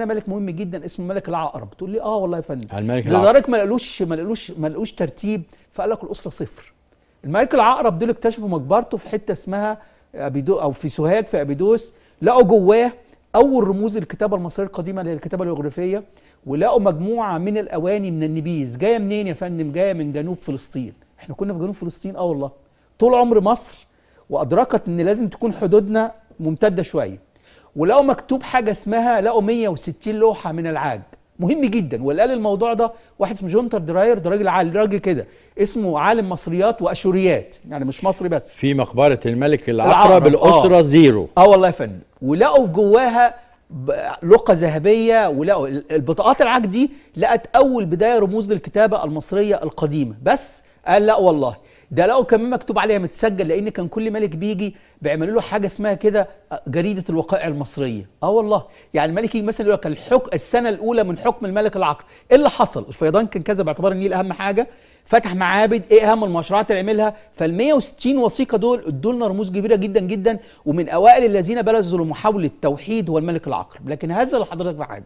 ملك مهم جدا اسمه ملك العقرب تقول لي اه والله يا فندم الملك العقرب لدرجه ما لقلوش ما لقلوش ما لقلوش ترتيب فقال لك الاسره صفر الملك العقرب دول اكتشفوا مقبرته في حته اسمها ابيدو او في سوهاج في ابيدوس لقوا جواه اول رموز الكتابه المصريه القديمه اللي هي الكتابه اليوغرافيه ولقوا مجموعه من الاواني من النبيذ جايه منين يا فندم جايه من جنوب فلسطين احنا كنا في جنوب فلسطين اه والله طول عمر مصر وادركت ان لازم تكون حدودنا ممتده شويه ولقوا مكتوب حاجه اسمها لقوا 160 لوحه من العاج مهم جدا واللي قال الموضوع ده واحد اسمه جونتر دراير ده راجل عالم راجل كده اسمه عالم مصريات واشوريات يعني مش مصري بس في مقبره الملك العقرب, الاسره آه. زيرو اه والله يا فندم ولقوا جواها لقى ذهبيه ولقوا البطاقات العاج دي لقت اول بدايه رموز للكتابه المصريه القديمه بس قال لا والله ده لقوا كمان مكتوب عليها متسجل لان كان كل ملك بيجي بيعملوا له حاجه اسمها كده جريده الوقائع المصريه اه والله يعني الملك يجي مثلا يقول لك الحكم السنه الاولى من حكم الملك العقل ايه اللي حصل الفيضان كان كذا باعتبار النيل اهم حاجه فتح معابد ايه اهم المشروعات اللي عملها فال 160 وثيقه دول ادوا لنا رموز كبيره جدا جدا ومن اوائل الذين بذلوا محاوله التوحيد هو الملك العقرب لكن هذا اللي حضرتك في حاجه